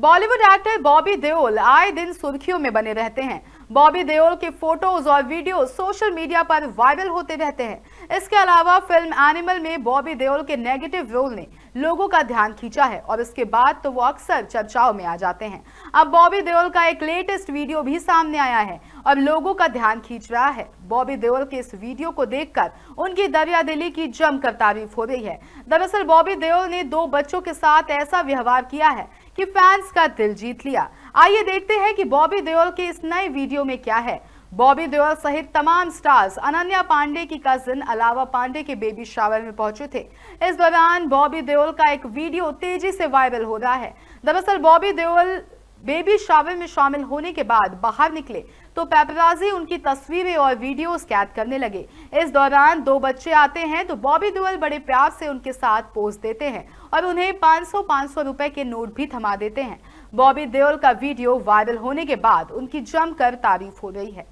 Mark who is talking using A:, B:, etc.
A: Bollywood actor Bobby Deol आए दिन सुर्खियों में बने रहते हैं बॉबी देओल के फोटोज और वीडियो सोशल मीडिया पर वायरल होते रहते हैं इसके अलावा फिल्म एनिमल में बॉबी देओल के नेगेटिव रोल ने लोगों का ध्यान खींचा है और इसके बाद तो वो अक्सर चर्चाओं में आ जाते हैं अब बॉबी देओल का एक लेटेस्ट वीडियो भी सामने आया है और लोगों का ध्यान खींच रहा है बॉबी देओल के इस वीडियो को देखकर उनकी दरिया दिली की जमकर तारीफ हो रही है दरअसल बॉबी देओल ने दो बच्चों के साथ ऐसा व्यवहार किया है कि फैंस का दिल जीत लिया आइए देखते हैं कि बॉबी देओल के इस नए वीडियो में क्या है बॉबी देओल सहित तमाम स्टार्स अनन्या पांडे की कजिन अलावा पांडे के बेबी शावर में पहुंचे थे इस दौरान बॉबी देओल का एक वीडियो तेजी से वायरल हो रहा है दरअसल बॉबी देओल बेबी शावर में शामिल होने के बाद बाहर निकले तो पेपराजी उनकी तस्वीरें और वीडियोस कैद करने लगे इस दौरान दो बच्चे आते हैं तो बॉबी दुअल बड़े प्यार से उनके साथ पोज देते हैं और उन्हें 500 500 रुपए के नोट भी थमा देते हैं बॉबी देओल का वीडियो वायरल होने के बाद उनकी जमकर तारीफ हो रही है